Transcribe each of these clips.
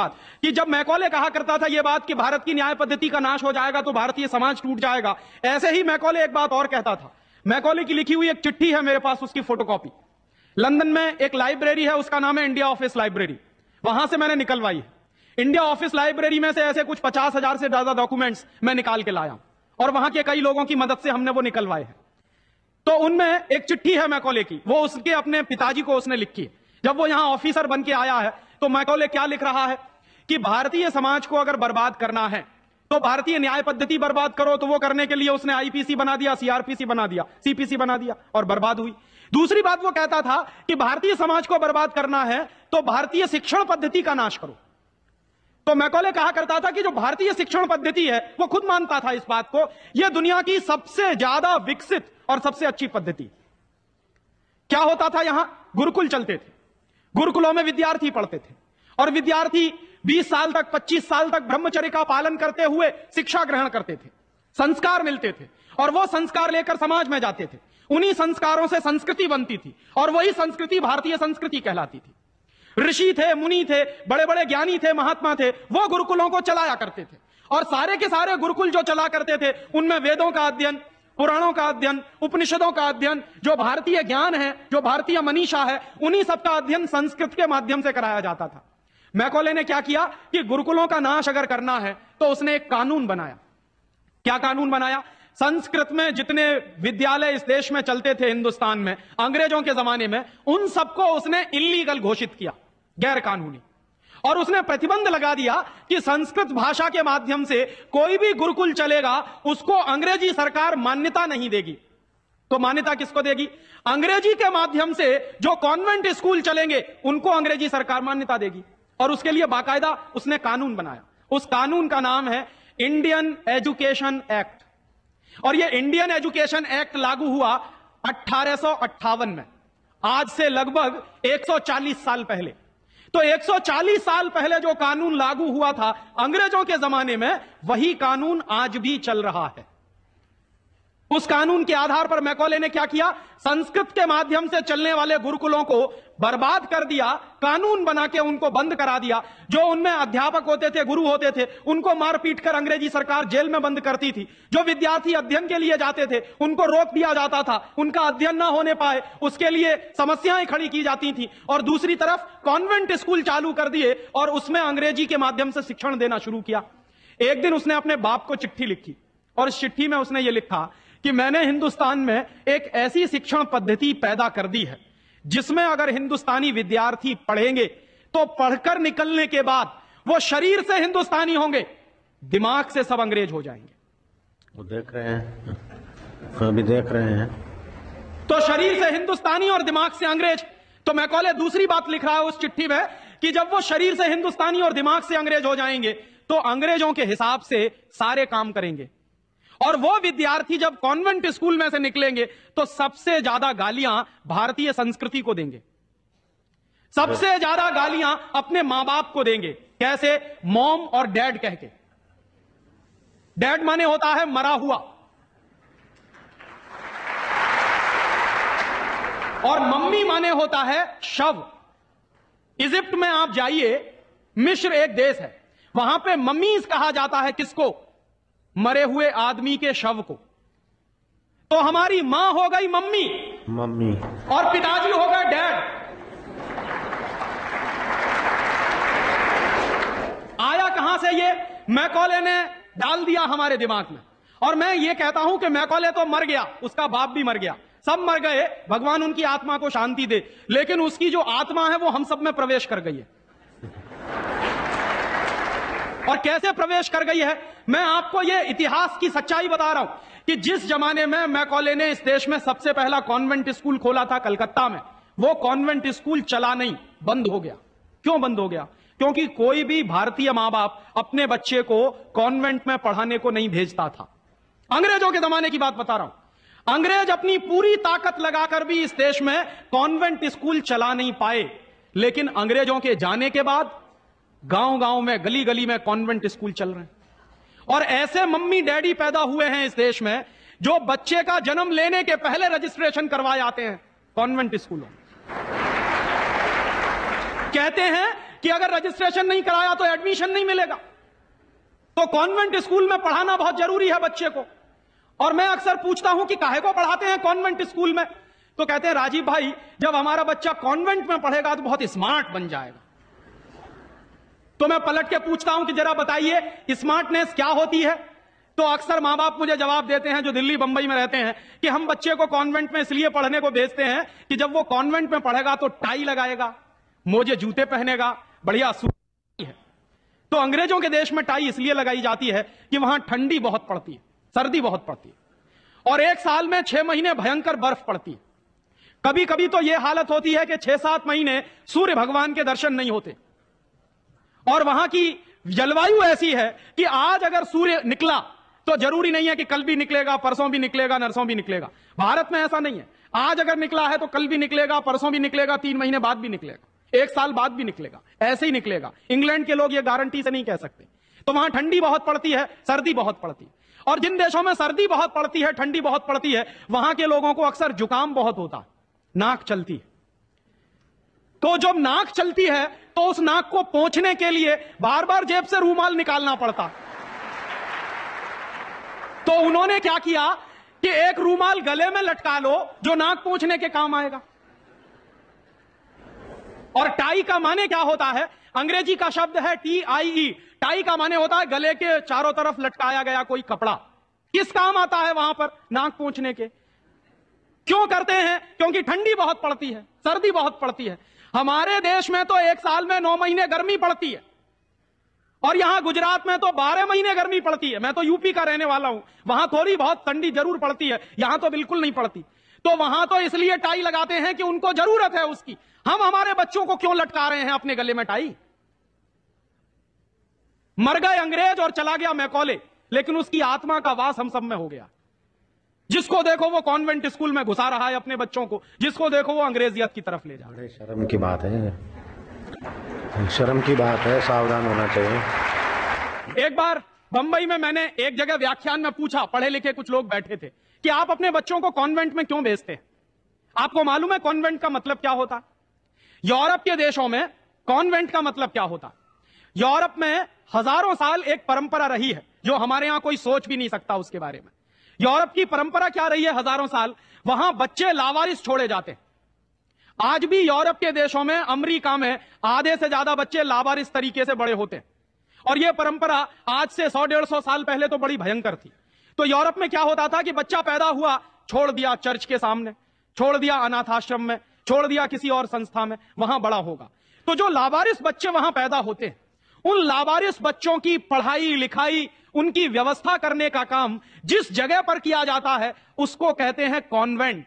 कि जब मैकॉले कहा करता था यह बात कि भारत की न्याय पद्धति का नाश हो जाएगा तो भारतीय समाज टूट जाएगा ऐसे ही मैकॉले एक बात और कहता था मैकॉले की लिखी हुई एक चिट्ठी है मेरे पास उसकी फोटोकॉपी लंदन में एक लाइब्रेरी है उसका नाम है इंडिया ऑफिस लाइब्रेरी वहां से मैंने निकलवाई इंडिया ऑफिस लाइब्रेरी में से ऐसे कुछ पचास हजार से ज्यादा डॉक्यूमेंट्स मैं निकाल के लाया और वहां के कई लोगों की मदद से हमने वो निकलवाए हैं तो उनमें एक चिट्ठी है मैकॉले की वो उसके अपने पिताजी को उसने लिखी जब वो यहां ऑफिसर बन के आया है तो मैकौले क्या लिख रहा है कि भारतीय समाज को अगर बर्बाद करना है तो भारतीय न्याय पद्धति बर्बाद करो तो वो करने के लिए उसने आईपीसी बना दिया सीआरपीसी बना दिया सीपीसी बना दिया और बर्बाद हुई दूसरी बात वो कहता था कि भारतीय समाज को बर्बाद करना है तो भारतीय शिक्षण पद्धति का नाश करो तो मैकौले कहा करता था कि जो भारतीय शिक्षण पद्धति है वो खुद मानता था इस बात को यह दुनिया की सबसे ज्यादा विकसित और सबसे अच्छी पद्धति क्या होता था यहां गुरुकुल चलते थे गुरुकुलों में विद्यार्थी पढ़ते थे और विद्यार्थी 20 साल तक 25 साल तक ब्रह्मचर्य का पालन करते हुए शिक्षा ग्रहण करते थे संस्कार मिलते थे और वो संस्कार लेकर समाज में जाते थे उन्हीं संस्कारों से संस्कृति बनती थी और वही संस्कृति भारतीय संस्कृति कहलाती थी ऋषि थे मुनि थे बड़े बड़े ज्ञानी थे महात्मा थे वो गुरुकुलों को चलाया करते थे और सारे के सारे गुरुकुल जो चला करते थे उनमें वेदों का अध्ययन पुराणों का अध्ययन उपनिषदों का अध्ययन जो भारतीय ज्ञान है जो भारतीय मनीषा है उन्हीं सब का अध्ययन संस्कृत के माध्यम से कराया जाता था मैकोले ने क्या किया कि गुरुकुलों का नाश अगर करना है तो उसने एक कानून बनाया क्या कानून बनाया संस्कृत में जितने विद्यालय इस देश में चलते थे हिंदुस्तान में अंग्रेजों के जमाने में उन सबको उसने इलीगल घोषित किया गैर कानूनी और उसने प्रतिबंध लगा दिया कि संस्कृत भाषा के माध्यम से कोई भी गुरुकुल चलेगा उसको अंग्रेजी सरकार मान्यता नहीं देगी तो मान्यता किसको देगी अंग्रेजी के माध्यम से जो कॉन्वेंट स्कूल चलेंगे उनको अंग्रेजी सरकार मान्यता देगी और उसके लिए बाकायदा उसने कानून बनाया उस कानून का नाम है इंडियन एजुकेशन एक्ट और यह इंडियन एजुकेशन एक्ट लागू हुआ अठारह में आज से लगभग 140 साल पहले तो 140 साल पहले जो कानून लागू हुआ था अंग्रेजों के जमाने में वही कानून आज भी चल रहा है उस कानून के आधार पर मैकोले ने क्या किया संस्कृत के माध्यम से चलने वाले गुरुकुलों को बर्बाद कर दिया कानून बना के उनको बंद करा दिया जो उनमें अध्यापक होते थे गुरु होते थे उनको मार पीट कर अंग्रेजी सरकार जेल में बंद करती थी जो विद्यार्थी अध्ययन के लिए जाते थे उनको रोक दिया जाता था उनका अध्ययन ना होने पाए उसके लिए समस्याएं खड़ी की जाती थी और दूसरी तरफ कॉन्वेंट स्कूल चालू कर दिए और उसमें अंग्रेजी के माध्यम से शिक्षण देना शुरू किया एक दिन उसने अपने बाप को चिट्ठी लिखी और इस चिट्ठी में उसने ये लिखा कि मैंने हिंदुस्तान में एक ऐसी शिक्षण पद्धति पैदा कर दी है जिसमें अगर हिंदुस्तानी विद्यार्थी पढ़ेंगे तो पढ़कर निकलने के बाद वो शरीर से हिंदुस्तानी होंगे दिमाग से सब अंग्रेज हो जाएंगे वो देख रहे हैं हाँ, अभी देख रहे हैं तो शरीर से हिंदुस्तानी और दिमाग से अंग्रेज तो मैं कॉले दूसरी बात लिख रहा हूं उस चिट्ठी में कि जब वो शरीर से हिंदुस्तानी और दिमाग से अंग्रेज हो जाएंगे तो अंग्रेजों के हिसाब से सारे काम करेंगे और वो विद्यार्थी जब कॉन्वेंट स्कूल में से निकलेंगे तो सबसे ज्यादा गालियां भारतीय संस्कृति को देंगे सबसे हाँ। ज्यादा गालियां अपने मां बाप को देंगे कैसे मॉम और डैड कह के डैड माने होता है मरा हुआ और मम्मी माने होता है शव इजिप्ट में आप जाइए मिश्र एक देश है वहां पे मम्मीज कहा जाता है किसको मरे हुए आदमी के शव को तो हमारी मां हो गई मम्मी मम्मी और पिताजी हो गए डैड आया कहां से ये मैकोले ने डाल दिया हमारे दिमाग में और मैं ये कहता हूं कि मैकोले तो मर गया उसका बाप भी मर गया सब मर गए भगवान उनकी आत्मा को शांति दे लेकिन उसकी जो आत्मा है वो हम सब में प्रवेश कर गई है और कैसे प्रवेश कर गई है मैं आपको ये इतिहास की सच्चाई बता रहा हूं कि जिस जमाने में मैकॉले ने इस देश में सबसे पहला कॉन्वेंट स्कूल खोला था कलकत्ता में वो कॉन्वेंट स्कूल चला नहीं बंद हो गया क्यों बंद हो गया क्योंकि कोई भी भारतीय मां बाप अपने बच्चे को कॉन्वेंट में पढ़ाने को नहीं भेजता था अंग्रेजों के जमाने की बात बता रहा हूं अंग्रेज अपनी पूरी ताकत लगाकर भी इस देश में कॉन्वेंट स्कूल चला नहीं पाए लेकिन अंग्रेजों के जाने के बाद गांव गांव में गली गली में कॉन्वेंट स्कूल चल रहे हैं और ऐसे मम्मी डैडी पैदा हुए हैं इस देश में जो बच्चे का जन्म लेने के पहले रजिस्ट्रेशन करवाए आते हैं कॉन्वेंट स्कूलों कहते हैं कि अगर रजिस्ट्रेशन नहीं कराया तो एडमिशन नहीं मिलेगा तो कॉन्वेंट स्कूल में पढ़ाना बहुत जरूरी है बच्चे को और मैं अक्सर पूछता हूं कि काहे को पढ़ाते हैं कॉन्वेंट स्कूल में तो कहते हैं राजीव भाई जब हमारा बच्चा कॉन्वेंट में पढ़ेगा तो बहुत स्मार्ट बन जाएगा तो मैं पलट के पूछता हूं कि जरा बताइए स्मार्टनेस क्या होती है तो अक्सर माँ बाप मुझे जवाब देते हैं जो दिल्ली बंबई में रहते हैं कि हम बच्चे को कॉन्वेंट में इसलिए पढ़ने को भेजते हैं कि जब वो कॉन्वेंट में पढ़ेगा तो टाई लगाएगा मोजे जूते पहनेगा बढ़िया है तो अंग्रेजों के देश में टाई इसलिए लगाई जाती है कि वहां ठंडी बहुत पड़ती है सर्दी बहुत पड़ती है और एक साल में छह महीने भयंकर बर्फ पड़ती है कभी कभी तो यह हालत होती है कि छह सात महीने सूर्य भगवान के दर्शन नहीं होते और वहां की जलवायु ऐसी है कि आज अगर सूर्य निकला तो जरूरी नहीं है कि कल भी निकलेगा परसों भी निकलेगा नरसों भी निकलेगा भारत में ऐसा नहीं है आज अगर निकला है तो कल भी निकलेगा परसों भी निकलेगा तीन महीने बाद भी निकलेगा एक साल बाद भी निकलेगा ऐसे ही निकलेगा इंग्लैंड के लोग ये गारंटी से नहीं कह सकते तो वहां ठंडी बहुत पड़ती है सर्दी बहुत पड़ती है और जिन देशों में सर्दी बहुत पड़ती है ठंडी बहुत पड़ती है वहां के लोगों को अक्सर जुकाम बहुत होता नाक चलती है तो जब नाक चलती है तो उस नाक को पहुंचने के लिए बार बार जेब से रूमाल निकालना पड़ता तो उन्होंने क्या किया कि एक रूमाल गले में लटका लो जो नाक पहुंचने के काम आएगा और टाई का माने क्या होता है अंग्रेजी का शब्द है टी आई ई टाई का माने होता है गले के चारों तरफ लटकाया गया कोई कपड़ा किस काम आता है वहां पर नाक पहुंचने के क्यों करते हैं क्योंकि ठंडी बहुत पड़ती है सर्दी बहुत पड़ती है हमारे देश में तो एक साल में नौ महीने गर्मी पड़ती है और यहां गुजरात में तो बारह महीने गर्मी पड़ती है मैं तो यूपी का रहने वाला हूं वहां थोड़ी बहुत ठंडी जरूर पड़ती है यहां तो बिल्कुल नहीं पड़ती तो वहां तो इसलिए टाई लगाते हैं कि उनको जरूरत है उसकी हम हमारे बच्चों को क्यों लटका रहे हैं अपने गले में टाई मर गए अंग्रेज और चला गया मैकौले लेकिन उसकी आत्मा का वास हम सब में हो गया जिसको देखो वो कॉन्वेंट स्कूल में घुसा रहा है अपने बच्चों को जिसको देखो वो अंग्रेजियत की तरफ ले जा रहा है शर्म की बात है शर्म की बात है सावधान होना चाहिए एक बार बंबई में मैंने एक जगह व्याख्यान में पूछा पढ़े लिखे कुछ लोग बैठे थे कि आप अपने बच्चों को कॉन्वेंट में क्यों भेजते हैं आपको मालूम है कॉन्वेंट का मतलब क्या होता यूरोप के देशों में कॉन्वेंट का मतलब क्या होता यूरोप में हजारों साल एक परंपरा रही है जो हमारे यहां कोई सोच भी नहीं सकता उसके बारे में यूरोप की परंपरा क्या रही है हजारों साल वहां बच्चे लावारिस छोड़े जाते हैं आज भी यूरोप के देशों में अमरीका में आधे से ज्यादा बच्चे लावारिस तरीके से बड़े होते हैं और यह परंपरा आज से सौ डेढ़ सौ साल पहले तो बड़ी भयंकर थी तो यूरोप में क्या होता था कि बच्चा पैदा हुआ छोड़ दिया चर्च के सामने छोड़ दिया अनाथ आश्रम में छोड़ दिया किसी और संस्था में वहां बड़ा होगा तो जो लावारिस बच्चे वहां पैदा होते हैं उन लावारिस बच्चों की पढ़ाई लिखाई उनकी व्यवस्था करने का काम जिस जगह पर किया जाता है उसको कहते हैं कॉन्वेंट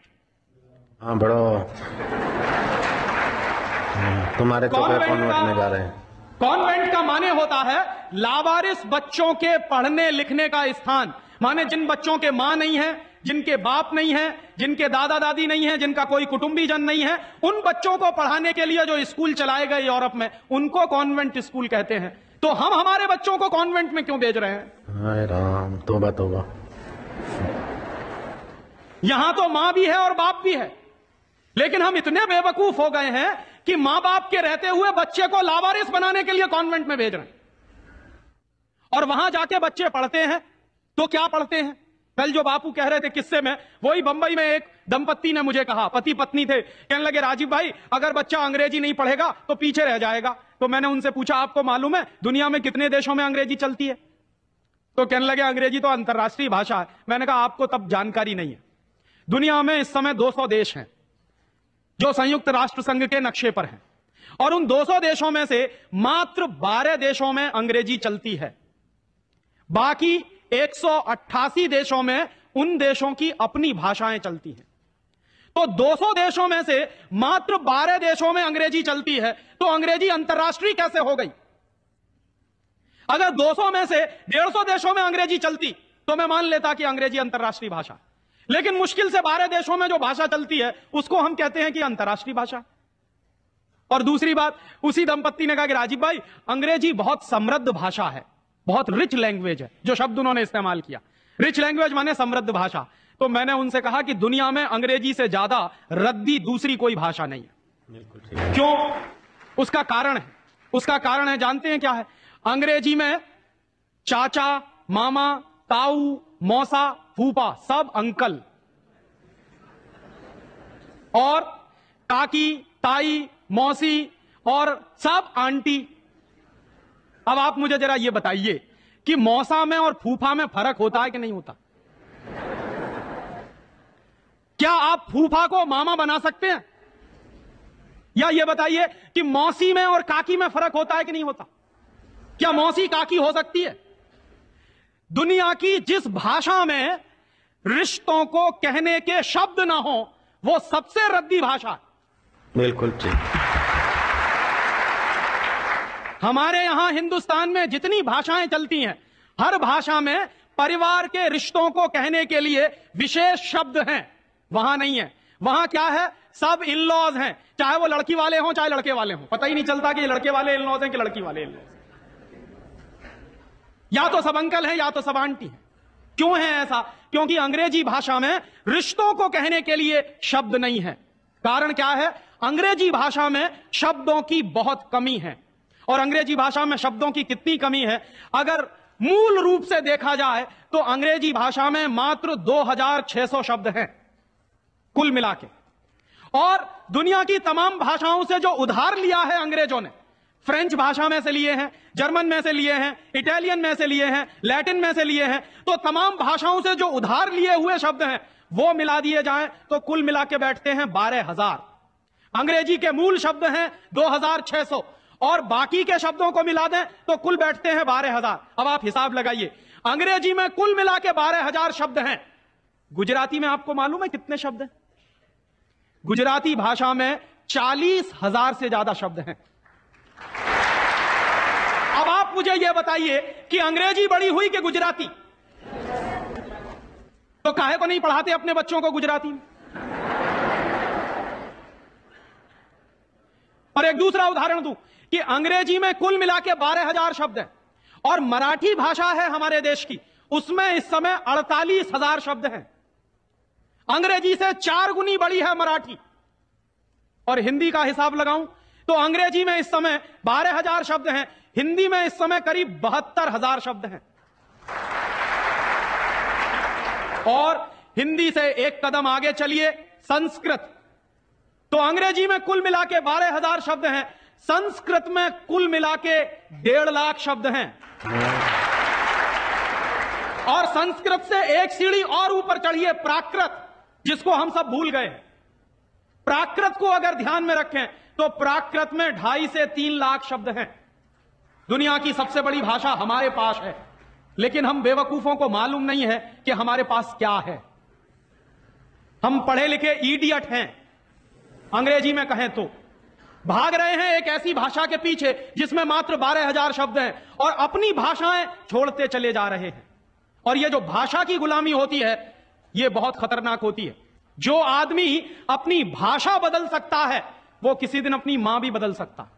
हाँ बड़ो तुम्हारे तो कॉन्वेंट में जा रहे हैं कॉन्वेंट का माने होता है लावारिस बच्चों के पढ़ने लिखने का स्थान माने जिन बच्चों के मां नहीं है जिनके बाप नहीं है जिनके दादा दादी नहीं है जिनका कोई कुटुंबी जन नहीं है उन बच्चों को पढ़ाने के लिए जो स्कूल चलाए गए यूरोप में उनको कॉन्वेंट स्कूल कहते हैं तो हम हमारे बच्चों को कॉन्वेंट में क्यों भेज रहे हैं हाय राम तोबा तोबा यहां तो, तो मां भी है और बाप भी है लेकिन हम इतने बेवकूफ हो गए हैं कि मां बाप के रहते हुए बच्चे को लावारिस बनाने के लिए कॉन्वेंट में भेज रहे हैं और वहां जाके बच्चे पढ़ते हैं तो क्या पढ़ते हैं कल जो बापू कह रहे थे किस्से में वही बंबई में एक दंपत्ति ने मुझे कहा पति पत्नी थे कहने लगे राजीव भाई अगर बच्चा अंग्रेजी नहीं पढ़ेगा तो पीछे रह जाएगा तो मैंने उनसे पूछा आपको मालूम है दुनिया में कितने देशों में अंग्रेजी चलती है तो कहने लगे अंग्रेजी तो अंतर्राष्ट्रीय भाषा है मैंने कहा आपको तब जानकारी नहीं है दुनिया में इस समय 200 देश हैं जो संयुक्त राष्ट्र संघ के नक्शे पर हैं और उन 200 देशों में से मात्र 12 देशों में अंग्रेजी चलती है बाकी 188 देशों में उन देशों की अपनी भाषाएं चलती हैं तो 200 देशों में से मात्र 12 देशों में अंग्रेजी चलती है तो अंग्रेजी अंतर्राष्ट्रीय कैसे हो गई अगर 200 में से 150 देशों में अंग्रेजी चलती तो मैं मान लेता कि अंग्रेजी अंतर्राष्ट्रीय भाषा लेकिन मुश्किल से 12 देशों में जो भाषा चलती है उसको हम कहते हैं कि अंतर्राष्ट्रीय भाषा और दूसरी बात उसी दंपत्ति ने कहा कि राजीव भाई अंग्रेजी बहुत समृद्ध भाषा है बहुत रिच लैंग्वेज है जो शब्द उन्होंने इस्तेमाल किया रिच लैंग्वेज माने समृद्ध भाषा तो मैंने उनसे कहा कि दुनिया में अंग्रेजी से ज्यादा रद्दी दूसरी कोई भाषा नहीं है क्यों उसका कारण है उसका कारण है जानते हैं क्या है अंग्रेजी में चाचा मामा ताऊ मौसा फूफा सब अंकल और काकी ताई मौसी और सब आंटी अब आप मुझे जरा यह बताइए कि मौसा में और फूफा में फर्क होता है कि नहीं होता क्या आप फूफा को मामा बना सकते हैं या ये बताइए कि मौसी में और काकी में फर्क होता है कि नहीं होता क्या मौसी काकी हो सकती है दुनिया की जिस भाषा में रिश्तों को कहने के शब्द ना हो वो सबसे रद्दी भाषा है बिल्कुल ठीक हमारे यहां हिंदुस्तान में जितनी भाषाएं चलती हैं हर भाषा में परिवार के रिश्तों को कहने के लिए विशेष शब्द हैं वहां नहीं है वहां क्या है सब इन लॉज हैं चाहे वो लड़की वाले हों चाहे लड़के वाले हों पता ही नहीं चलता कि लड़के वाले इन लॉज हैं कि लड़की वाले इन लॉज या तो सब अंकल है या तो सब आंटी है क्यों है ऐसा क्योंकि अंग्रेजी भाषा में रिश्तों को कहने के लिए शब्द नहीं है कारण क्या है अंग्रेजी भाषा में शब्दों की बहुत कमी है और अंग्रेजी भाषा में शब्दों की कितनी कमी है अगर मूल रूप से देखा जाए तो अंग्रेजी भाषा में मात्र 2600 शब्द हैं कुल मिला के और दुनिया की तमाम भाषाओं से जो उधार लिया है अंग्रेजों ने फ्रेंच भाषा में से लिए हैं जर्मन में से लिए हैं इटालियन में से लिए हैं लैटिन में से लिए हैं तो तमाम भाषाओं से जो उधार लिए हुए शब्द हैं वो मिला दिए जाए तो कुल मिला के बैठते हैं बारह हजार अंग्रेजी के मूल शब्द हैं दो हजार छह सौ और बाकी के शब्दों को मिला दें तो कुल बैठते हैं बारह हजार अब आप हिसाब लगाइए अंग्रेजी में कुल मिला के बारह हजार शब्द हैं गुजराती में आपको मालूम है कितने शब्द हैं गुजराती भाषा में चालीस हजार से ज्यादा शब्द हैं अब आप मुझे यह बताइए कि अंग्रेजी बड़ी हुई कि गुजराती तो काहे को नहीं पढ़ाते अपने बच्चों को गुजराती में और एक दूसरा उदाहरण दू कि अंग्रेजी में कुल मिला के बारह हजार शब्द हैं और मराठी भाषा है हमारे देश की उसमें इस समय अड़तालीस हजार शब्द हैं अंग्रेजी से चार गुनी बड़ी है मराठी और हिंदी का हिसाब लगाऊं तो अंग्रेजी में इस समय बारह हजार शब्द हैं हिंदी में इस समय करीब बहत्तर हजार शब्द हैं और हिंदी से एक कदम आगे चलिए संस्कृत तो अंग्रेजी में कुल मिला के बारह हजार शब्द हैं संस्कृत में कुल मिला के डेढ़ लाख शब्द हैं और संस्कृत से एक सीढ़ी और ऊपर चढ़िए प्राकृत जिसको हम सब भूल गए प्राकृत को अगर ध्यान में रखें तो प्राकृत में ढाई से तीन लाख शब्द हैं दुनिया की सबसे बड़ी भाषा हमारे पास है लेकिन हम बेवकूफों को मालूम नहीं है कि हमारे पास क्या है हम पढ़े लिखे ईडियट हैं अंग्रेजी में कहें तो भाग रहे हैं एक ऐसी भाषा के पीछे जिसमें मात्र बारह हजार शब्द हैं और अपनी भाषाएं छोड़ते चले जा रहे हैं और ये जो भाषा की गुलामी होती है यह बहुत खतरनाक होती है जो आदमी अपनी भाषा बदल सकता है वो किसी दिन अपनी मां भी बदल सकता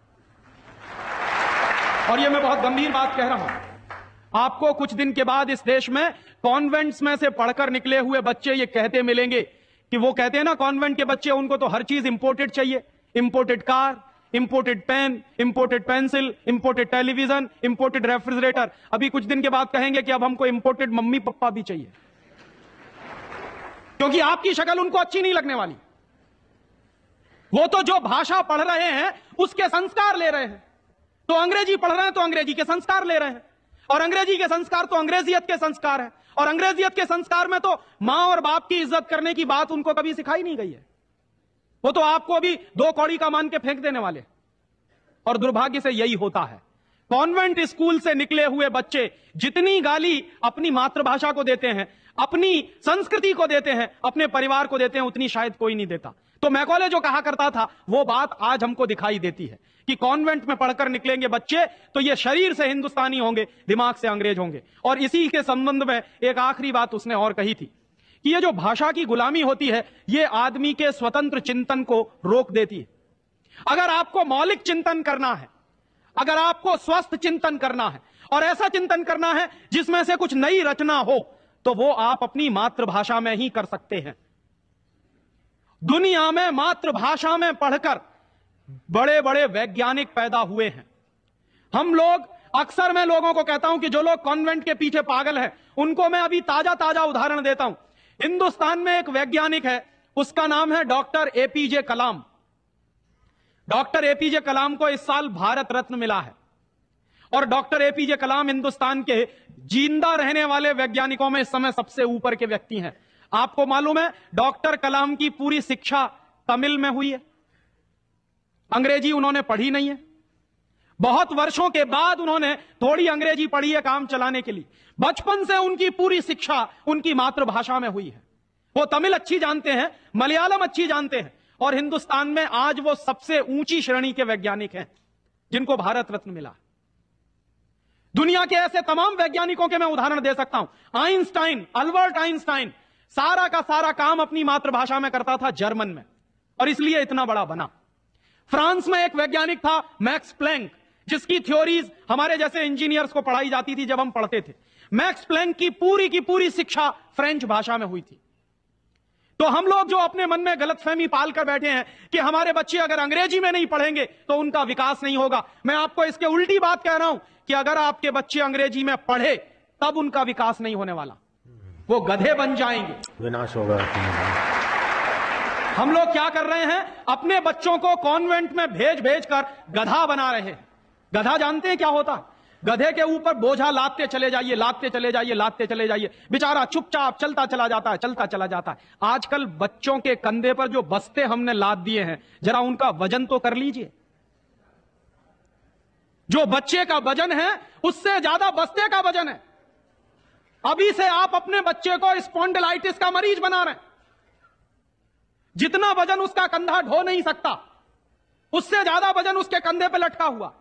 और ये मैं बहुत गंभीर बात कह रहा हूं आपको कुछ दिन के बाद इस देश में कॉन्वेंट्स में से पढ़कर निकले हुए बच्चे ये कहते मिलेंगे कि वो कहते हैं ना कॉन्वेंट के बच्चे उनको तो हर चीज इंपोर्टेड चाहिए imported car imported pen imported pencil imported television imported refrigerator अभी कुछ दिन के बाद कहेंगे कि अब हमको इंपोर्टेड मम्मी पप्पा भी चाहिए क्योंकि आपकी शक्ल उनको अच्छी नहीं लगने वाली वो तो जो भाषा पढ़ रहे हैं उसके संस्कार ले रहे हैं तो अंग्रेजी पढ़ रहे हैं तो अंग्रेजी के संस्कार ले रहे हैं और अंग्रेजी के संस्कार तो अंग्रेजियत के संस्कार है और अंग्रेजियत के संस्कार में तो मां और बाप की इज्जत करने की बात उनको कभी सिखाई नहीं गई है वो तो आपको अभी दो कौड़ी का मान के फेंक देने वाले और दुर्भाग्य से यही होता है कॉन्वेंट स्कूल से निकले हुए बच्चे जितनी गाली अपनी मातृभाषा को देते हैं अपनी संस्कृति को देते हैं अपने परिवार को देते हैं उतनी शायद कोई नहीं देता तो मैकोले जो कहा करता था वो बात आज हमको दिखाई देती है कि कॉन्वेंट में पढ़कर निकलेंगे बच्चे तो ये शरीर से हिंदुस्तानी होंगे दिमाग से अंग्रेज होंगे और इसी के संबंध में एक आखिरी बात उसने और कही थी कि ये जो भाषा की गुलामी होती है ये आदमी के स्वतंत्र चिंतन को रोक देती है अगर आपको मौलिक चिंतन करना है अगर आपको स्वस्थ चिंतन करना है और ऐसा चिंतन करना है जिसमें से कुछ नई रचना हो तो वो आप अपनी मातृभाषा में ही कर सकते हैं दुनिया में मातृभाषा में पढ़कर बड़े बड़े वैज्ञानिक पैदा हुए हैं हम लोग अक्सर मैं लोगों को कहता हूं कि जो लोग कॉन्वेंट के पीछे पागल हैं उनको मैं अभी ताजा ताजा उदाहरण देता हूं हिंदुस्तान में एक वैज्ञानिक है उसका नाम है doctor APJ Kalam doctor APJ Kalam को इस साल भारत रत्न मिला है और डॉक्टर एपीजे कलाम हिंदुस्तान के जिंदा रहने वाले वैज्ञानिकों में इस समय सबसे ऊपर के व्यक्ति हैं आपको मालूम है डॉक्टर कलाम की पूरी शिक्षा तमिल में हुई है अंग्रेजी उन्होंने पढ़ी नहीं है बहुत वर्षों के बाद उन्होंने थोड़ी अंग्रेजी पढ़ी है काम चलाने के लिए बचपन से उनकी पूरी शिक्षा उनकी मातृभाषा में हुई है वो तमिल अच्छी जानते हैं मलयालम अच्छी जानते हैं और हिंदुस्तान में आज वो सबसे ऊंची श्रेणी के वैज्ञानिक हैं जिनको भारत रत्न मिला दुनिया के ऐसे तमाम वैज्ञानिकों के मैं उदाहरण दे सकता हूं आइंस्टाइन अल्बर्ट आइंस्टाइन सारा का सारा काम अपनी मातृभाषा में करता था जर्मन में और इसलिए इतना बड़ा बना फ्रांस में एक वैज्ञानिक था मैक्स प्लैंक जिसकी थ्योरीज हमारे जैसे इंजीनियर्स को पढ़ाई जाती थी जब हम पढ़ते थे मैक्स प्लैंक की पूरी की पूरी शिक्षा फ्रेंच भाषा में हुई थी तो हम लोग जो अपने मन में गलतफहमी पाल कर बैठे हैं कि हमारे बच्चे अगर अंग्रेजी में नहीं पढ़ेंगे तो उनका विकास नहीं होगा मैं आपको इसके उल्टी बात कह रहा हूं कि अगर आपके बच्चे अंग्रेजी में पढ़े तब उनका विकास नहीं होने वाला वो गधे बन जाएंगे विनाश होगा हम लोग क्या कर रहे हैं अपने बच्चों को कॉन्वेंट में भेज भेज कर गधा बना रहे हैं गधा जानते हैं क्या होता गधे के ऊपर बोझा लादते चले जाइए लादते चले जाइए लादते चले जाइए बेचारा चुपचाप चलता चला जाता है चलता चला जाता है आजकल बच्चों के कंधे पर जो बस्ते हमने लाद दिए हैं जरा उनका वजन तो कर लीजिए जो बच्चे का वजन है उससे ज्यादा बस्ते का वजन है अभी से आप अपने बच्चे को स्पॉन्डिलाइटिस का मरीज बना रहे हैं जितना वजन उसका कंधा ढो नहीं सकता उससे ज्यादा वजन उसके कंधे पर लटका हुआ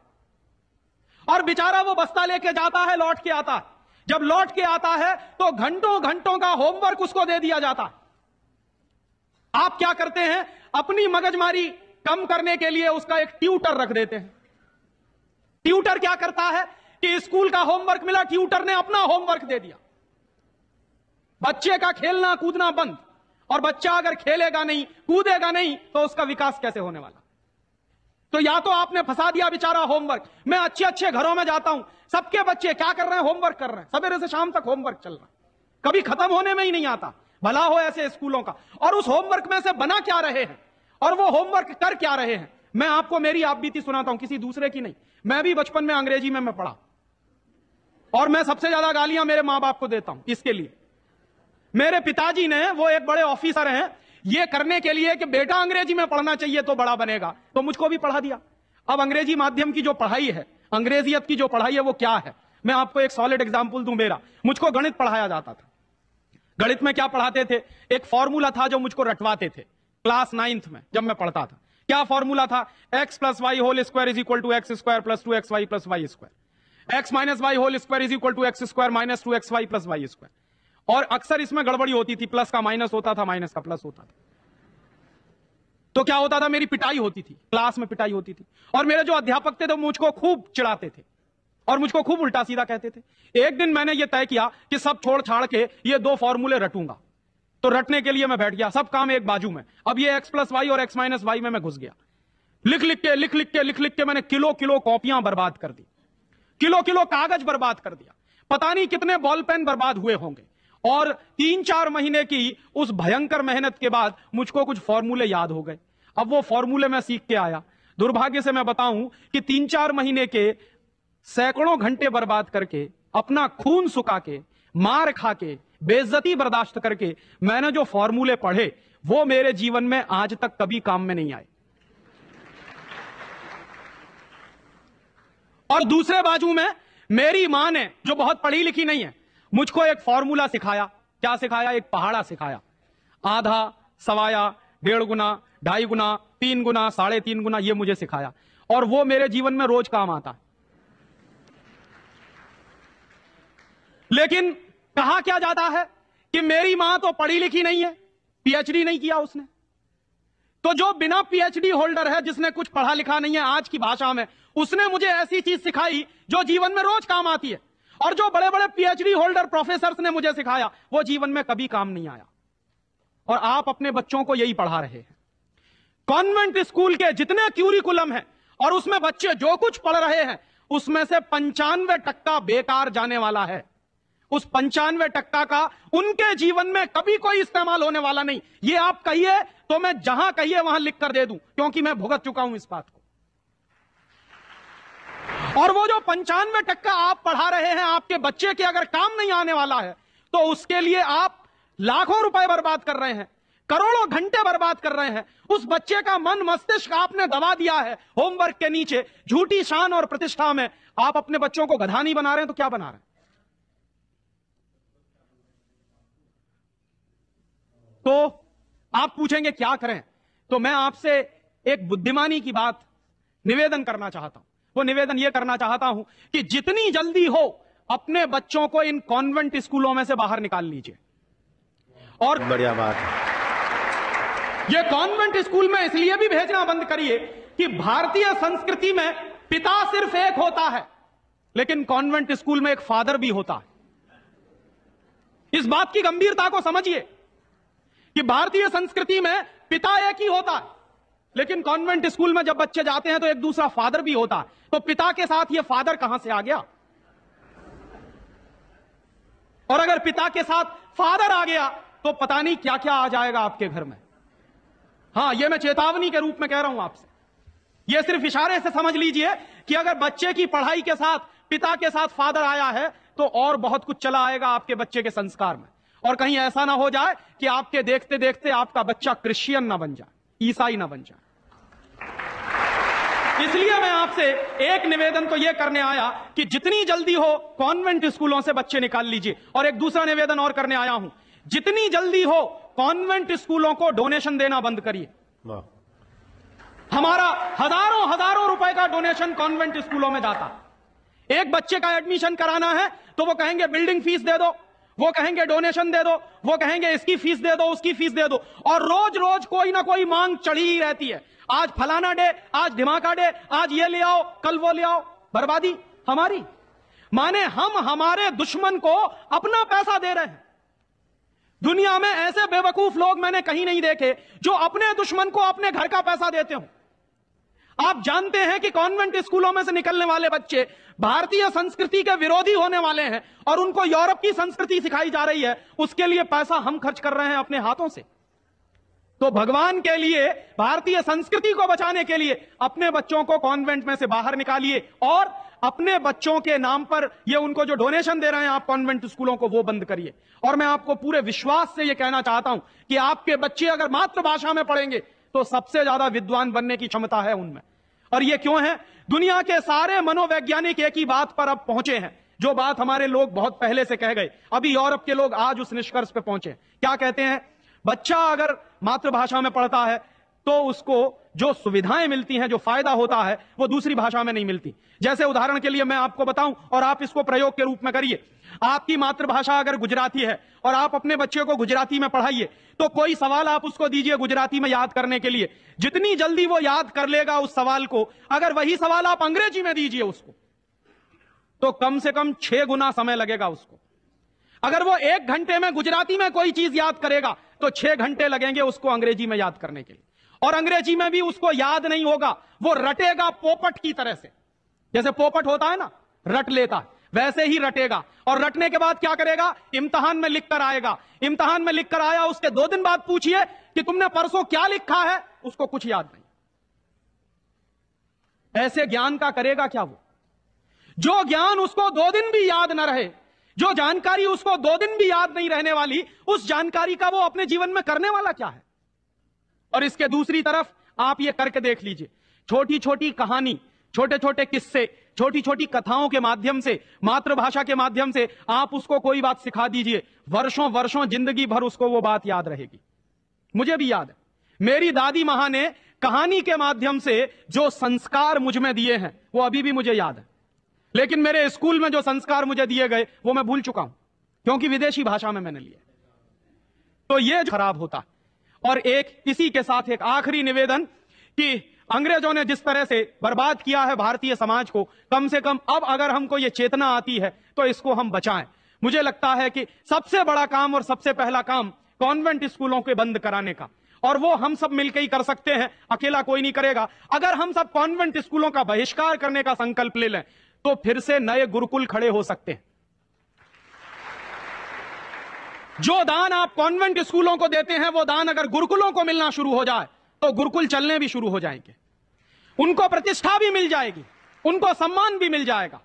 और बेचारा वो बस्ता लेके जाता है लौट के आता है जब लौट के आता है तो घंटों घंटों का होमवर्क उसको दे दिया जाता है आप क्या करते हैं अपनी मगजमारी कम करने के लिए उसका एक ट्यूटर रख देते हैं ट्यूटर क्या करता है कि स्कूल का होमवर्क मिला ट्यूटर ने अपना होमवर्क दे दिया बच्चे का खेलना कूदना बंद और बच्चा अगर खेलेगा नहीं कूदेगा नहीं तो उसका विकास कैसे होने वाला तो या तो आपने फंसा दिया बेचारा होमवर्क मैं अच्छे अच्छे घरों में जाता हूं सबके बच्चे क्या कर रहे हैं होमवर्क कर रहे हैं सवेरे से शाम तक होमवर्क चल रहा कभी खत्म होने में ही नहीं आता भला हो ऐसे स्कूलों का और उस होमवर्क में से बना क्या रहे हैं और वो होमवर्क कर क्या रहे हैं मैं आपको मेरी आप बीती सुनाता हूं किसी दूसरे की नहीं मैं भी बचपन में अंग्रेजी में मैं पढ़ा और मैं सबसे ज्यादा गालियां मेरे मां बाप को देता हूं इसके लिए मेरे पिताजी ने वो एक बड़े ऑफिसर हैं ये करने के लिए कि बेटा अंग्रेजी में पढ़ना चाहिए तो बड़ा बनेगा तो मुझको भी पढ़ा दिया अब अंग्रेजी माध्यम की जो पढ़ाई है अंग्रेजियत की जो पढ़ाई है वो क्या है मैं आपको एक सॉलिड एग्जाम्पल दू मेरा मुझको गणित पढ़ाया जाता था गणित में क्या पढ़ाते थे एक फॉर्मूला था जो मुझको रटवाते थे क्लास नाइन्थ में जब मैं पढ़ता था क्या फॉर्मूला था x plus y whole square is equal to x square plus two x y plus y square x minus y whole square is equal to x square minus two x y plus y square और अक्सर इसमें गड़बड़ी होती थी plus का minus होता था minus का प्लस होता था तो क्या होता था मेरी पिटाई होती थी क्लास में पिटाई होती थी और मेरे जो अध्यापक थे तो मुझको खूब चिढ़ाते थे और मुझको खूब उल्टा सीधा कहते थे एक दिन मैंने यह तय किया कि सब छोड़ छाड़ के ये दो फॉर्मूले रटूंगा तो रटने के लिए मैं बैठ गया सब काम एक बाजू में अब ये एक्स प्लस वाई और एक्स माइनस वाई में मैं घुस गया लिख लिख के लिख लिख के लिख लिख के मैंने किलो किलो कॉपियां बर्बाद कर दी किलो किलो कागज बर्बाद कर दिया पता नहीं कितने बॉल पेन बर्बाद हुए होंगे और तीन चार महीने की उस भयंकर मेहनत के बाद मुझको कुछ फॉर्मूले याद हो गए अब वो फॉर्मूले मैं सीख के आया दुर्भाग्य से मैं बताऊं कि तीन चार महीने के सैकड़ों घंटे बर्बाद करके अपना खून सुखा के मार खा के बेजती बर्दाश्त करके मैंने जो फॉर्मूले पढ़े वो मेरे जीवन में आज तक कभी काम में नहीं आए और दूसरे बाजू में मेरी मां ने जो बहुत पढ़ी लिखी नहीं है मुझको एक फॉर्मूला सिखाया क्या सिखाया एक पहाड़ा सिखाया आधा सवाया डेढ़ गुना ढाई गुना तीन गुना साढ़े तीन गुना ये मुझे सिखाया और वो मेरे जीवन में रोज काम आता है लेकिन कहा क्या जाता है कि मेरी मां तो पढ़ी लिखी नहीं है पीएचडी नहीं किया उसने तो जो बिना पीएचडी होल्डर है जिसने कुछ पढ़ा लिखा नहीं है आज की भाषा में उसने मुझे ऐसी चीज सिखाई जो जीवन में रोज काम आती है और जो बड़े बड़े पीएचडी होल्डर प्रोफेसर ने मुझे सिखाया वो जीवन में कभी काम नहीं आया और आप अपने बच्चों को यही पढ़ा रहे हैं कॉन्वेंट स्कूल के जितने क्यूरिकुलम है और उसमें बच्चे जो कुछ पढ़ रहे हैं उसमें से पंचानवे टक्का बेकार जाने वाला है उस पंचानवे टक्का का उनके जीवन में कभी कोई इस्तेमाल होने वाला नहीं ये आप कहिए तो मैं जहां कहिए वहां लिख कर दे दूं क्योंकि मैं भुगत चुका हूं इस बात को और वो जो पंचानवे टक्का आप पढ़ा रहे हैं आपके बच्चे के अगर काम नहीं आने वाला है तो उसके लिए आप लाखों रुपए बर्बाद कर रहे हैं करोड़ों घंटे बर्बाद कर रहे हैं उस बच्चे का मन मस्तिष्क आपने दबा दिया है होमवर्क के नीचे झूठी शान और प्रतिष्ठा में आप अपने बच्चों को गधा नहीं बना रहे हैं तो क्या बना रहे हैं तो आप पूछेंगे क्या करें तो मैं आपसे एक बुद्धिमानी की बात निवेदन करना चाहता हूं वो निवेदन ये करना चाहता हूं कि जितनी जल्दी हो अपने बच्चों को इन कॉन्वेंट स्कूलों में से बाहर निकाल लीजिए और बढ़िया बात ये कॉन्वेंट स्कूल में इसलिए भी भेजना बंद करिए कि भारतीय संस्कृति में पिता सिर्फ एक होता है लेकिन कॉन्वेंट स्कूल में एक फादर भी होता है इस बात की गंभीरता को समझिए कि भारतीय संस्कृति में पिता एक ही होता है लेकिन कॉन्वेंट स्कूल में जब बच्चे जाते हैं तो एक दूसरा फादर भी होता है तो पिता के साथ ये फादर कहां से आ गया और अगर पिता के साथ फादर आ गया तो पता नहीं क्या क्या आ जाएगा आपके घर में हां यह मैं चेतावनी के रूप में कह रहा हूं आपसे यह सिर्फ इशारे से समझ लीजिए कि अगर बच्चे की पढ़ाई के साथ पिता के साथ फादर आया है तो और बहुत कुछ चला आएगा आपके बच्चे के संस्कार में और कहीं ऐसा ना हो जाए कि आपके देखते देखते आपका बच्चा क्रिश्चियन ना बन जाए ईसाई ना बन जाए इसलिए मैं आपसे एक निवेदन तो यह करने आया कि जितनी जल्दी हो कॉन्वेंट स्कूलों से बच्चे निकाल लीजिए और एक दूसरा निवेदन और करने आया हूं जितनी जल्दी हो कॉन्वेंट स्कूलों को डोनेशन देना बंद करिए हमारा हजारों हजारों रुपए का डोनेशन कॉन्वेंट स्कूलों में जाता एक बच्चे का एडमिशन कराना है तो वो कहेंगे बिल्डिंग फीस दे दो वो कहेंगे डोनेशन दे दो वो कहेंगे इसकी फीस दे दो उसकी फीस दे दो और रोज रोज कोई ना कोई मांग चढ़ी ही रहती है आज फलाना डे आज धमाका डे आज ये ले आओ कल वो ले आओ बर्बादी हमारी माने हम हमारे दुश्मन को अपना पैसा दे रहे हैं दुनिया में ऐसे बेवकूफ लोग मैंने कहीं नहीं देखे जो अपने दुश्मन को अपने घर का पैसा देते हो आप जानते हैं कि कॉन्वेंट स्कूलों में से निकलने वाले बच्चे भारतीय संस्कृति के विरोधी होने वाले हैं और उनको यूरोप की संस्कृति सिखाई जा रही है उसके लिए पैसा हम खर्च कर रहे हैं अपने हाथों से तो भगवान के लिए भारतीय संस्कृति को बचाने के लिए अपने बच्चों को कॉन्वेंट में से बाहर निकालिए और अपने बच्चों के नाम पर ये उनको जो डोनेशन दे रहे हैं आप कॉन्वेंट स्कूलों को वो बंद करिए और मैं आपको पूरे विश्वास से ये कहना चाहता हूं कि आपके बच्चे अगर मातृभाषा में पढ़ेंगे तो सबसे ज्यादा विद्वान बनने की क्षमता है उनमें और ये क्यों है दुनिया के सारे मनोवैज्ञानिक एक ही बात पर अब पहुंचे हैं जो बात हमारे लोग बहुत पहले से कह गए अभी यूरोप के लोग आज उस निष्कर्ष पर पहुंचे क्या कहते हैं बच्चा अगर मातृभाषा में पढ़ता है तो उसको जो सुविधाएं मिलती हैं जो फायदा होता है वो दूसरी भाषा में नहीं मिलती जैसे उदाहरण के लिए मैं आपको बताऊं और आप इसको प्रयोग के रूप में करिए आपकी मातृभाषा अगर गुजराती है और आप अपने बच्चे को गुजराती में पढ़ाइए तो कोई सवाल आप उसको दीजिए गुजराती में याद करने के लिए जितनी जल्दी वो याद कर लेगा उस सवाल को अगर वही सवाल आप अंग्रेजी में दीजिए उसको तो कम से कम छह गुना समय लगेगा उसको अगर वो एक घंटे में गुजराती में कोई चीज याद करेगा तो छह घंटे लगेंगे उसको अंग्रेजी में याद करने के लिए और अंग्रेजी में भी उसको याद नहीं होगा वो रटेगा पोपट की तरह से जैसे पोपट होता है ना रट लेता है वैसे ही रटेगा और रटने के बाद क्या करेगा इम्तहान में लिखकर आएगा इम्तहान में लिखकर आया उसके दो दिन बाद पूछिए कि तुमने परसों क्या लिखा है उसको कुछ याद नहीं ऐसे ज्ञान का करेगा क्या वो जो ज्ञान उसको दो दिन भी याद ना रहे जो जानकारी उसको दो दिन भी याद नहीं रहने वाली उस जानकारी का वो अपने जीवन में करने वाला क्या है और इसके दूसरी तरफ आप ये करके देख लीजिए छोटी छोटी कहानी छोटे छोटे किस्से छोटी छोटी कथाओं के माध्यम से मातृभाषा के माध्यम से आप उसको कोई बात सिखा दीजिए वर्षों वर्षों जिंदगी भर उसको वो बात याद रहेगी मुझे भी याद है मेरी दादी महा ने कहानी के माध्यम से जो संस्कार मुझ में दिए हैं वो अभी भी मुझे याद है लेकिन मेरे स्कूल में जो संस्कार मुझे दिए गए वो मैं भूल चुका हूं क्योंकि विदेशी भाषा में मैंने लिए तो ये खराब होता है और एक इसी के साथ एक आखिरी निवेदन कि अंग्रेजों ने जिस तरह से बर्बाद किया है भारतीय समाज को कम से कम अब अगर हमको ये चेतना आती है तो इसको हम बचाएं मुझे लगता है कि सबसे बड़ा काम और सबसे पहला काम कॉन्वेंट स्कूलों के बंद कराने का और वो हम सब मिलकर ही कर सकते हैं अकेला कोई नहीं करेगा अगर हम सब कॉन्वेंट स्कूलों का बहिष्कार करने का संकल्प ले लें तो फिर से नए गुरुकुल खड़े हो सकते हैं जो दान आप कॉन्वेंट स्कूलों को देते हैं वो दान अगर गुरुकुलों को मिलना शुरू हो जाए तो गुरुकुल चलने भी शुरू हो जाएंगे उनको प्रतिष्ठा भी मिल जाएगी उनको सम्मान भी मिल जाएगा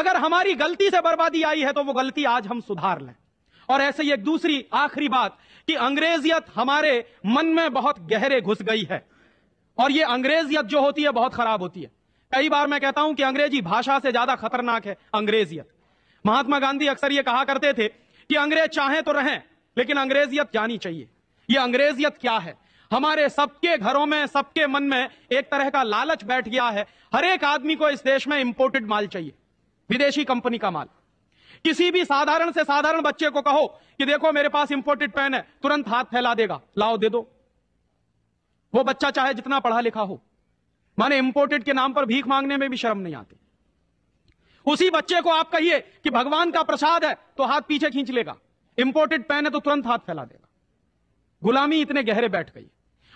अगर हमारी गलती से बर्बादी आई है तो वो गलती आज हम सुधार लें और ऐसे ही एक दूसरी आखिरी बात कि अंग्रेजियत हमारे मन में बहुत गहरे घुस गई है और ये अंग्रेजियत जो होती है बहुत खराब होती है कई बार मैं कहता हूं कि अंग्रेजी भाषा से ज्यादा खतरनाक है अंग्रेजियत महात्मा गांधी अक्सर ये कहा करते थे कि अंग्रेज चाहें तो रहें लेकिन अंग्रेजियत जानी चाहिए ये अंग्रेजियत क्या है हमारे सबके घरों में सबके मन में एक तरह का लालच बैठ गया है हर एक आदमी को इस देश में इंपोर्टेड माल चाहिए विदेशी कंपनी का माल किसी भी साधारण से साधारण बच्चे को कहो कि देखो मेरे पास इंपोर्टेड पेन है तुरंत हाथ फैला देगा लाओ दे दो वो बच्चा चाहे जितना पढ़ा लिखा हो माने इंपोर्टेड के नाम पर भीख मांगने में भी शर्म नहीं आती उसी बच्चे को आप कहिए कि भगवान का प्रसाद है तो हाथ पीछे खींच लेगा इंपोर्टेड पेन है तो तुरंत हाथ फैला देगा गुलामी इतने गहरे बैठ गई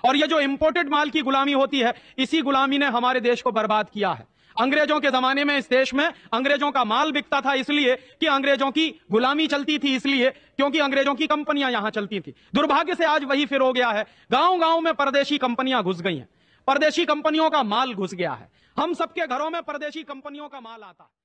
और ये जो इंपोर्टेड माल की गुलामी होती है इसी गुलामी ने हमारे देश को बर्बाद किया है अंग्रेजों के जमाने में इस देश में अंग्रेजों का माल बिकता था इसलिए कि अंग्रेजों की गुलामी चलती थी इसलिए क्योंकि अंग्रेजों की कंपनियां यहां चलती थी दुर्भाग्य से आज वही फिर हो गया है गांव गांव में परदेशी कंपनियां घुस गई हैं परदेशी कंपनियों का माल घुस गया है हम सबके घरों में परदेशी कंपनियों का माल आता है